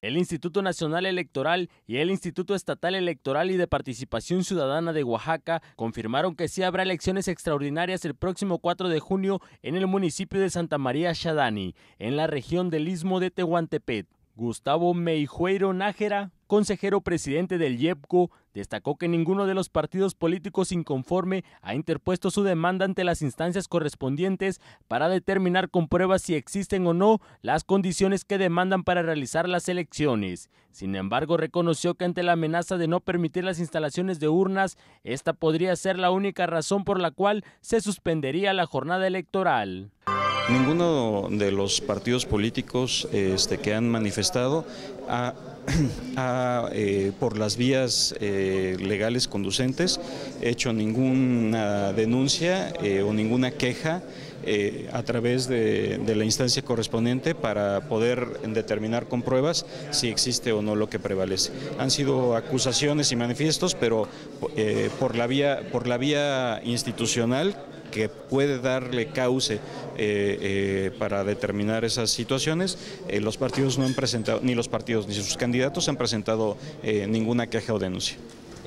El Instituto Nacional Electoral y el Instituto Estatal Electoral y de Participación Ciudadana de Oaxaca confirmaron que sí habrá elecciones extraordinarias el próximo 4 de junio en el municipio de Santa María Shadani, en la región del Istmo de Tehuantepec. Gustavo Meijueiro Nájera, consejero presidente del IEPCO, destacó que ninguno de los partidos políticos inconforme ha interpuesto su demanda ante las instancias correspondientes para determinar con pruebas si existen o no las condiciones que demandan para realizar las elecciones. Sin embargo, reconoció que ante la amenaza de no permitir las instalaciones de urnas, esta podría ser la única razón por la cual se suspendería la jornada electoral. Ninguno de los partidos políticos este, que han manifestado ha eh, por las vías eh, legales conducentes, hecho ninguna denuncia eh, o ninguna queja a través de, de, la instancia correspondiente para poder determinar con pruebas si existe o no lo que prevalece. Han sido acusaciones y manifiestos, pero por, la vía, por la vía institucional que puede darle cauce eh, eh, para determinar esas situaciones. Eh, los partidos no han presentado, ni los partidos ni sus candidatos han presentado ninguna queja o denuncia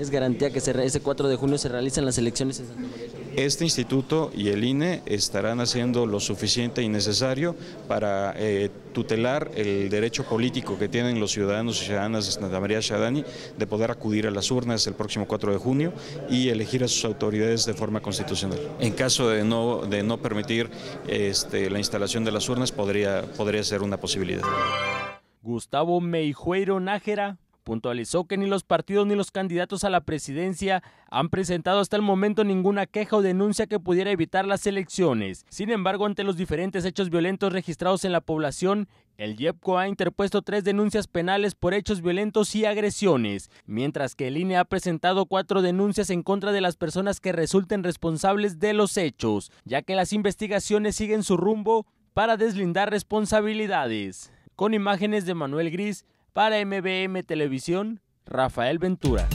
es garantía que ese 4 de junio se realicen las elecciones en Santa María. Este instituto y el INE estarán haciendo lo suficiente y necesario para eh, tutelar el derecho político que tienen los ciudadanos y ciudadanas de Santa María Chadani de poder acudir a las urnas el próximo 4 de junio y elegir a sus autoridades de forma constitucional. En caso de no, de no permitir este, la instalación de las urnas, podría, podría ser una posibilidad. Gustavo Meijueiro Nájera, Puntualizó que ni los partidos ni los candidatos a la presidencia han presentado hasta el momento ninguna queja o denuncia que pudiera evitar las elecciones. Sin embargo, ante los diferentes hechos violentos registrados en la población, el YEPCO ha interpuesto tres denuncias penales por hechos violentos y agresiones, mientras que el INE ha presentado cuatro denuncias en contra de las personas que resulten responsables de los hechos, ya que las investigaciones siguen su rumbo para deslindar responsabilidades. Con imágenes de Manuel Gris, para MBM Televisión, Rafael Ventura.